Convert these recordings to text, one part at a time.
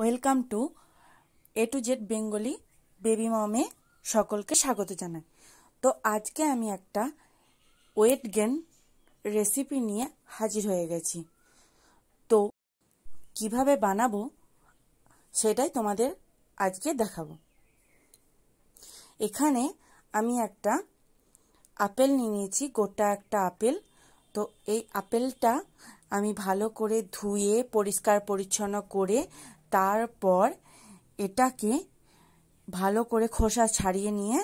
welcome to A to Z Bengali baby মমে সকলকে স্বাগত জানাই তো আজকে আমি একটা ওয়েট গেন রেসিপি নিয়ে হাজির হয়ে গেছি তো কিভাবে বানাবো সেটাই তোমাদের আজকে দেখাবো এখানে আমি একটা আপেল নিয়ে নিয়েছি গোটা একটা আপেল তো এই আপেলটা আমি ভালো করে ধুয়ে পরিষ্কার পরিচ্ছন্ন করে তারপর এটাকে ভালো করে খোসা ছাড়িয়ে নিয়ে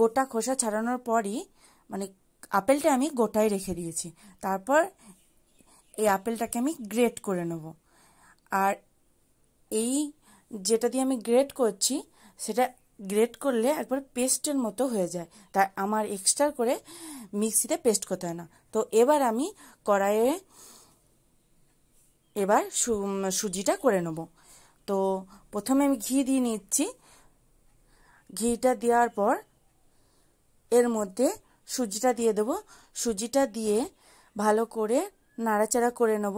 গোটা খোসা ছাড়ানোর পরই মানে আপেলটা আমি গোটাই রেখে দিয়েছি তারপর এই আপেলটাকে আমি গ্রেট করে নেব আর এই যেটা দিয়ে আমি গ্রেট করছি সেটা গ্রেট করলে একবার পেস্টের মতো হয়ে যায় তাই আমার এক্সট্রা করে মিক্সিতে পেস্ট করতে হয় না তো এবার আমি কড়াইয়ে এবার সুজিটা করে নেব তো প্রথমে আমি ঘি দিয়ে নিচ্ছি ঘিটা দেওয়ার পর এর মধ্যে সুজিটা দিয়ে দেবো সুজিটা দিয়ে ভালো করে নাড়াচাড়া করে নেব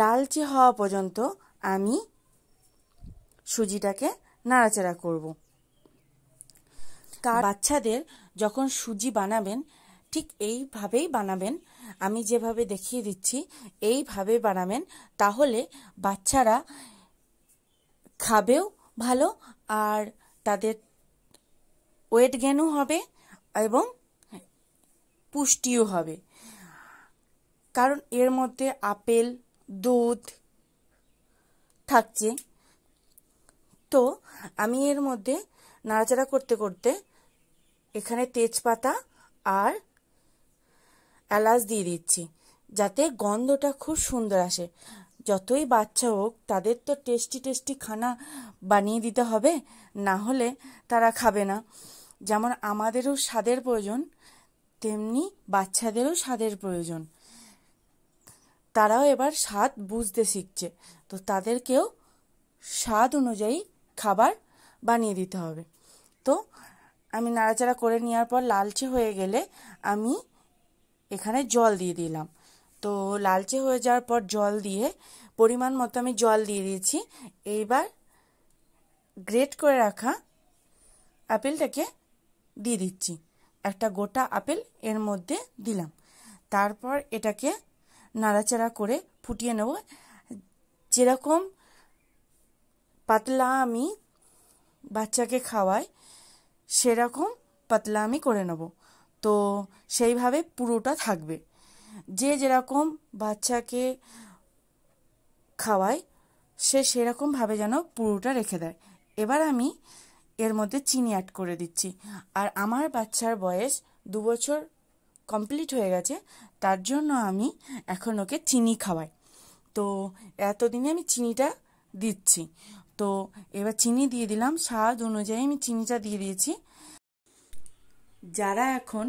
লালচে হওয়া পর্যন্ত আমি সুজিটাকে নাড়াচাড়া করব তার বাচ্চাদের যখন সুজি বানাবেন ঠিক এইভাবেই বানাবেন আমি যেভাবে দেখিয়ে দিচ্ছি এইভাবে বানাবেন তাহলে বাচ্চারা খাবেও ভালো আর তাদের ওয়েট গেনও হবে এবং পুষ্টিও হবে কারণ এর মধ্যে আপেল দুধ থাকছে তো আমি এর মধ্যে নাড়াচাড়া করতে করতে এখানে তেজপাতা আর এলাচ দিয়ে দিচ্ছি যাতে গন্ধটা খুব সুন্দর আসে যতই বাচ্চা হোক তাদের তো টেস্টি টেস্টি খানা বানিয়ে দিতে হবে না হলে তারা খাবে না যেমন আমাদেরও স্বাদের প্রয়োজন তেমনি বাচ্চাদেরও স্বাদের প্রয়োজন তারাও এবার স্বাদ বুঝতে শিখছে তো তাদেরকেও স্বাদ অনুযায়ী খাবার বানিয়ে দিতে হবে তো আমি নাড়াচাড়া করে নেওয়ার পর লালচে হয়ে গেলে আমি এখানে জল দিয়ে দিলাম তো লালচে হয়ে যাওয়ার পর জল দিয়ে পরিমাণ মতো আমি জল দিয়ে দিয়েছি এইবার গ্রেট করে রাখা আপেলটাকে দিয়ে দিচ্ছি একটা গোটা আপেল এর মধ্যে দিলাম তারপর এটাকে নাড়াচাড়া করে ফুটিয়ে নেব যেরকম পাতলা আমি বাচ্চাকে খাওয়াই সেরকম পাতলা আমি করে নেব তো সেইভাবে পুরোটা থাকবে যে যেরকম বাচ্চাকে খাওয়ায় সে সেরকমভাবে যেন পুরোটা রেখে দেয় এবার আমি এর মধ্যে চিনি অ্যাড করে দিচ্ছি আর আমার বাচ্চার বয়স দু বছর কমপ্লিট হয়ে গেছে তার জন্য আমি এখন ওকে চিনি খাওয়াই তো এতদিনে আমি চিনিটা দিচ্ছি তো এবার চিনি দিয়ে দিলাম স্বাদ অনুযায়ী আমি চিনিটা দিয়ে দিয়েছি যারা এখন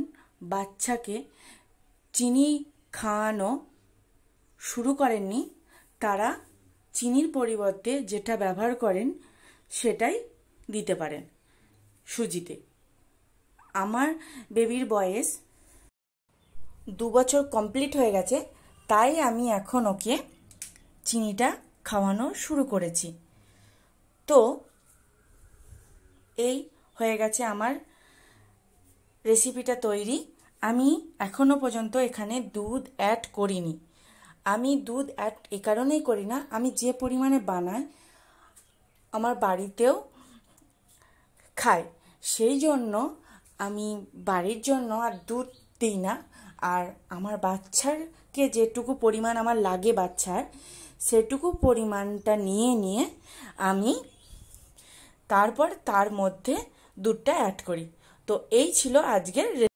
বাচ্চাকে চিনি খাওয়ানো শুরু করেননি তারা চিনির পরিবর্তে যেটা ব্যবহার করেন সেটাই দিতে পারেন সুজিতে আমার বেবির বয়স দু বছর কমপ্লিট হয়ে গেছে তাই আমি এখন ওকে চিনিটা খাওয়ানো শুরু করেছি তো এই হয়ে গেছে আমার রেসিপিটা তৈরি আমি এখনও পর্যন্ত এখানে দুধ অ্যাড করিনি আমি দুধ অ্যাড এ কারণেই করি না আমি যে পরিমাণে বানাই আমার বাড়িতেও খায় সেই জন্য আমি বাড়ির জন্য আর দুধ দিই না আর আমার বাচ্চারকে যেটুকু পরিমাণ আমার লাগে বাচ্চার সেটুকু পরিমাণটা নিয়ে নিয়ে আমি তারপর তার মধ্যে দুধটা অ্যাড করি তো এই ছিল আজকের